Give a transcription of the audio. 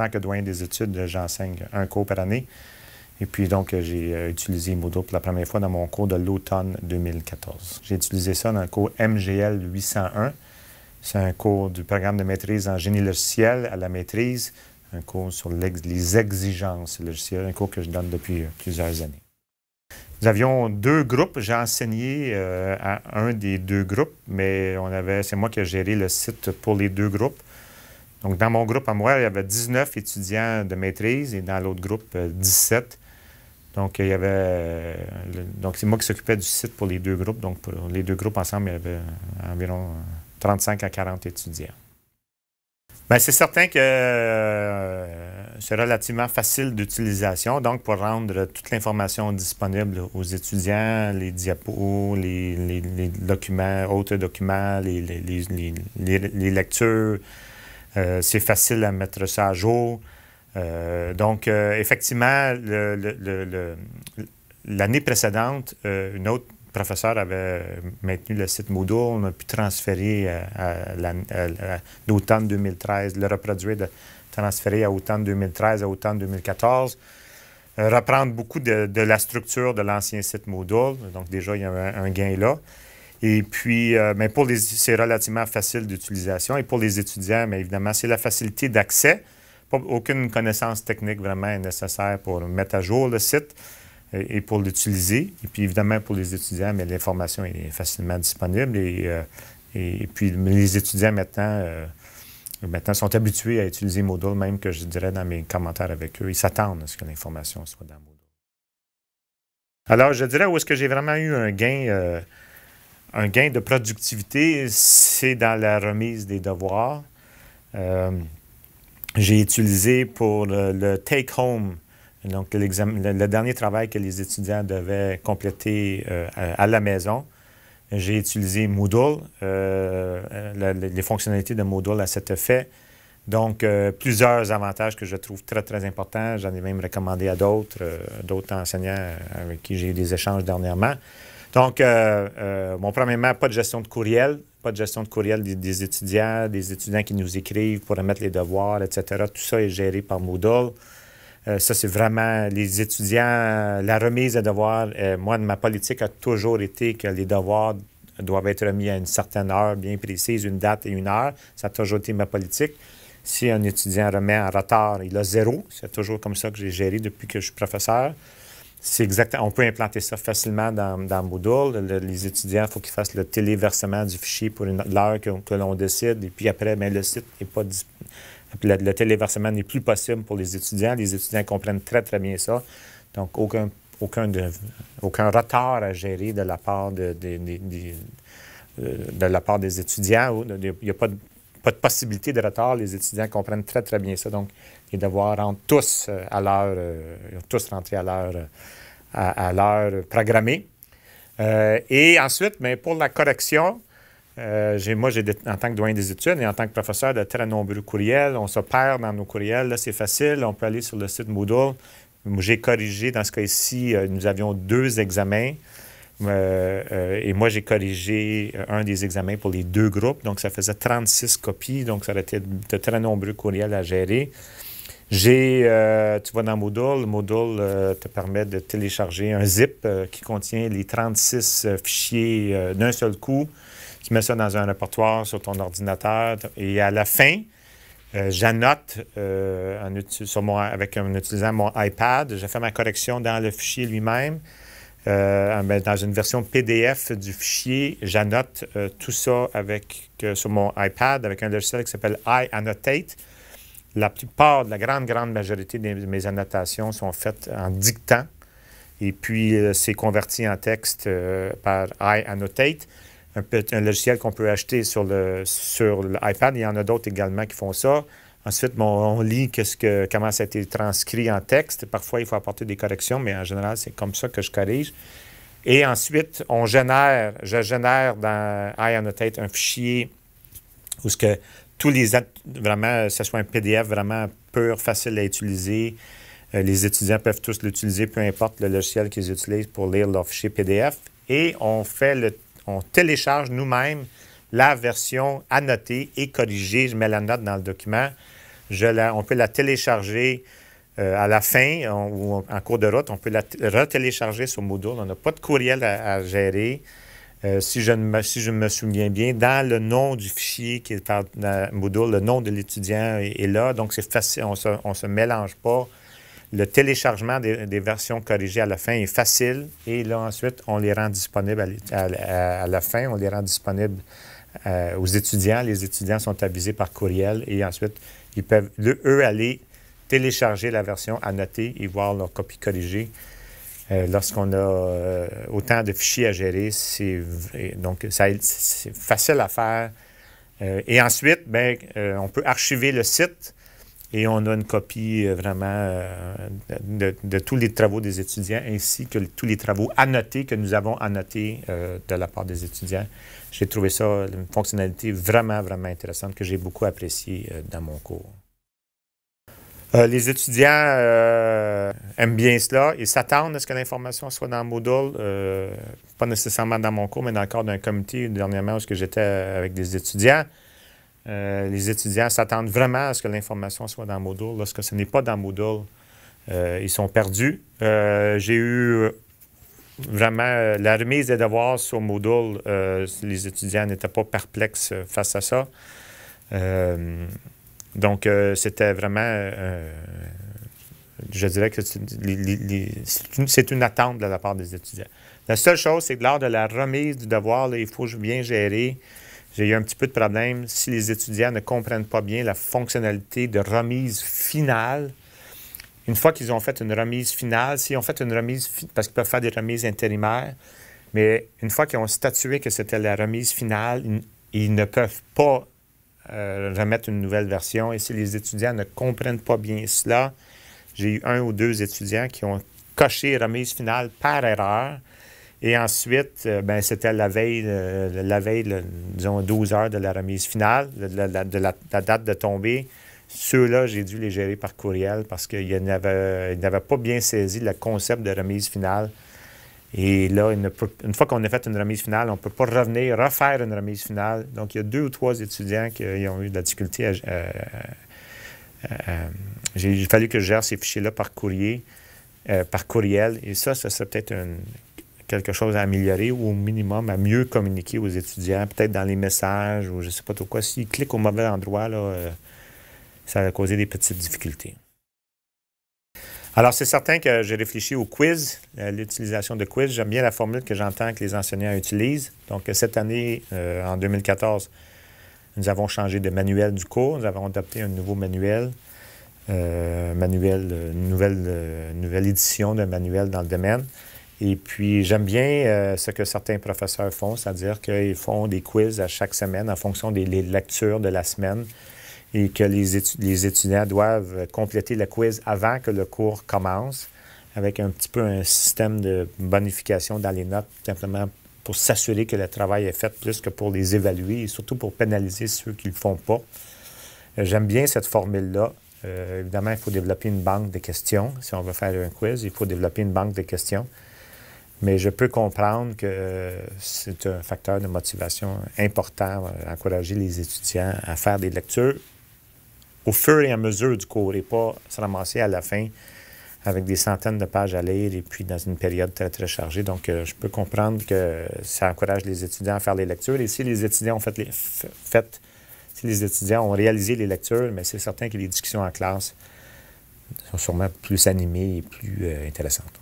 tant que doyen des études, j'enseigne un cours par année. Et puis, donc, j'ai euh, utilisé Moodle pour la première fois dans mon cours de l'automne 2014. J'ai utilisé ça dans le cours MGL 801. C'est un cours du programme de maîtrise en génie logiciel à la maîtrise, un cours sur les exigences logicielles, un cours que je donne depuis euh, plusieurs années. Nous avions deux groupes. J'ai enseigné euh, à un des deux groupes, mais c'est moi qui ai géré le site pour les deux groupes. Donc, dans mon groupe à moi, il y avait 19 étudiants de maîtrise et dans l'autre groupe, 17. Euh, donc, il y avait. Euh, c'est moi qui s'occupais du site pour les deux groupes. Donc, pour les deux groupes ensemble, il y avait environ 35 euh, à 40 étudiants. Bien, c'est certain que c'est relativement facile d'utilisation. Donc, pour rendre toute l'information disponible aux étudiants, les diapos, les, documents, autres documents, les, les lectures, euh, c'est facile à mettre ça à jour. Euh, donc, euh, effectivement, l'année précédente, une autre professeur avait maintenu le site Moodle. On a pu transférer à, l'automne 2013, le reproduire, transférer à automne 2013, à automne 2014 reprendre beaucoup de, la structure de l'ancien site Moodle. Donc, déjà, il y a un gain là. Et puis, euh, mais pour les, c'est relativement facile d'utilisation. Et pour les étudiants, mais évidemment, c'est la facilité d'accès. Aucune connaissance technique vraiment est nécessaire pour mettre à jour le site et, pour l'utiliser. Et puis, évidemment, pour les étudiants, mais l'information est facilement disponible. Et, euh, et, puis, les étudiants maintenant, euh, maintenant sont habitués à utiliser Moodle, même que je dirais dans mes commentaires avec eux, ils s'attendent à ce que l'information soit dans Moodle. Alors, je dirais où est-ce que j'ai vraiment eu un gain un gain de productivité, c'est dans la remise des devoirs. Euh, j'ai utilisé pour euh, le, take-home, donc le, dernier travail que les étudiants devaient compléter euh, à, la maison. J'ai utilisé Moodle, les fonctionnalités de Moodle à cet effet. Donc, plusieurs avantages que je trouve très, très importants. J'en ai même recommandé à d'autres, d'autres enseignants avec qui j'ai eu des échanges dernièrement. Donc, mon euh, euh, bon, premièrement, pas de gestion de courriel, pas de gestion de courriel des, étudiants, des étudiants qui nous écrivent pour remettre les devoirs, etc. Tout ça est géré par Moodle. Euh, ça, c'est vraiment les étudiants, la remise des devoirs. moi, ma politique a toujours été que les devoirs doivent être remis à une certaine heure bien précise, une date et une heure. Ça a toujours été ma politique. Si un étudiant remet en retard, il a zéro. C'est toujours comme ça que j'ai géré depuis que je suis professeur. C'est exact. On peut implanter ça facilement dans, dans Moodle. les étudiants, il faut qu'ils fassent le téléversement du fichier pour l'heure que, l'on décide. Et puis après, bien, le site n'est pas le, téléversement n'est plus possible pour les étudiants. Les étudiants comprennent très, très bien ça. Donc, aucun, aucun, aucun retard à gérer de la part de, de, euh, de la part des étudiants. Il n'y a pas de pas de possibilité de retard. Les étudiants comprennent très, très bien ça. Donc, les devoirs rentrent tous euh, à l'heure, euh, ils ont tous rentré à l'heure, euh, à, l'heure programmée. et ensuite, mais pour la correction, moi, j'ai, en tant que doyen des études et en tant que professeur, de très nombreux courriels. On se perd dans nos courriels. Là, c'est facile. On peut aller sur le site Moodle. J'ai corrigé, dans ce cas-ci, nous avions deux examens. Euh, euh, et moi, j'ai corrigé euh, un des examens pour les deux groupes. Donc, ça faisait 36 copies. Donc, ça aurait été de très nombreux courriels à gérer. J'ai, tu vois dans Moodle, Moodle te permet de télécharger un zip qui contient les 36 fichiers d'un seul coup. Tu mets ça dans un répertoire sur ton ordinateur et à la fin, j'annote avec, en utilisant mon iPad, je fais ma correction dans le fichier lui-même euh, ben, dans une version PDF du fichier, j'annote euh, tout ça avec, euh, sur mon iPad avec un logiciel qui s'appelle iAnnotate. La plupart, la grande, grande majorité de mes annotations sont faites en dictant et puis euh, c'est converti en texte par iAnnotate, un, logiciel qu'on peut acheter sur l'iPad. Sur Il y en a d'autres également qui font ça. Ensuite, on lit -ce comment ça a été transcrit en texte. Parfois, il faut apporter des corrections, mais en général, c'est comme ça que je corrige. Et ensuite, on génère, je génère dans iAnnotate un fichier où ce que tous les vraiment, ce euh, soit un PDF vraiment pur, facile à utiliser. Euh, les étudiants peuvent tous l'utiliser, peu importe le logiciel qu'ils utilisent pour lire leur fichier PDF. Et on fait le, on télécharge nous-mêmes la version annotée et corrigée. Je mets la note dans le document. on peut la télécharger euh, à la fin ou en cours de route. On peut la retélécharger sur Moodle. On n'a pas de courriel à, gérer. Euh, si, je me, souviens bien, dans le nom du fichier qui est par Moodle, le nom de l'étudiant est, là. Donc, c'est facile. On ne se mélange pas le téléchargement des, versions corrigées à la fin est facile et là ensuite on les rend disponibles à la fin, on les rend disponibles euh, aux étudiants. Les étudiants sont avisés par courriel et ensuite, ils peuvent, eux, aller télécharger la version annotée et voir leur copie corrigée. Euh, lorsqu'on a euh, autant de fichiers à gérer, c'est donc c'est facile à faire. et ensuite, ben, on peut archiver le site et on a une copie euh, vraiment euh, de, tous les travaux des étudiants ainsi que tous les travaux annotés que nous avons annotés euh, de la part des étudiants. J'ai trouvé ça une fonctionnalité vraiment, vraiment intéressante que j'ai beaucoup appréciée dans mon cours. les étudiants aiment bien cela Ils s'attendent à ce que l'information soit dans Moodle, pas nécessairement dans mon cours, mais dans le cadre d'un comité dernièrement où j'étais avec des étudiants. Euh, les étudiants s'attendent vraiment à ce que l'information soit dans Moodle. Lorsque ce n'est pas dans Moodle, euh, ils sont perdus. Euh, j'ai eu vraiment la remise des devoirs sur Moodle. les étudiants n'étaient pas perplexes face à ça. donc, c'était vraiment, je dirais que c'est, une, attente de la part des étudiants. La seule chose, c'est que lors de la remise du devoir, il faut bien gérer j'ai eu un petit peu de problème si les étudiants ne comprennent pas bien la fonctionnalité de remise finale. Une fois qu'ils ont fait une remise finale, s'ils ont fait une remise, parce qu'ils peuvent faire des remises intérimaires, mais une fois qu'ils ont statué que c'était la remise finale, ils ne peuvent pas euh, remettre une nouvelle version. Et si les étudiants ne comprennent pas bien cela, j'ai eu un ou deux étudiants qui ont coché remise finale par erreur. Et ensuite, euh, ben, c'était la veille, euh, la veille disons, 12 heures de la remise finale, de la, date de tombée. Ceux-là, j'ai dû les gérer par courriel parce qu'ils n'avaient pas bien saisi le concept de remise finale. Et là, une, fois qu'on a fait une remise finale, on ne peut pas revenir, refaire une remise finale. Donc, il y a deux ou trois étudiants qui euh, ont eu de la difficulté à. j'ai fallu que je gère ces fichiers-là par courrier, par courriel. Et ça, ça serait peut-être une quelque chose à améliorer ou au minimum à mieux communiquer aux étudiants, peut-être dans les messages ou je ne sais pas trop quoi. S'ils cliquent au mauvais endroit, là, euh, ça va causer des petites difficultés. Alors, c'est certain que j'ai réfléchi au quiz, l'utilisation de quiz. J'aime bien la formule que j'entends que les enseignants utilisent. Donc, cette année, euh, en 2014, nous avons changé de manuel du cours. Nous avons adopté un nouveau manuel, euh, manuel une nouvelle, nouvelle édition d'un manuel dans le domaine. Et puis, j'aime bien euh, ce que certains professeurs font, c'est-à-dire qu'ils font des quiz à chaque semaine en fonction des lectures de la semaine et que les, étudiants doivent compléter le quiz avant que le cours commence, avec un petit peu un système de bonification dans les notes, simplement pour s'assurer que le travail est fait plus que pour les évaluer et surtout pour pénaliser ceux qui ne le font pas. Euh, j'aime bien cette formule-là. Euh, évidemment, il faut développer une banque de questions. Si on veut faire un quiz, il faut développer une banque de questions. Mais je peux comprendre que euh, c'est un facteur de motivation important, euh, encourager les étudiants à faire des lectures au fur et à mesure du cours et pas se ramasser à la fin avec des centaines de pages à lire et puis dans une période très, très chargée. Donc, euh, je peux comprendre que ça encourage les étudiants à faire les lectures. Et si les étudiants ont fait, les, si les étudiants ont réalisé les lectures, mais c'est certain que les discussions en classe sont sûrement plus animées et plus intéressantes.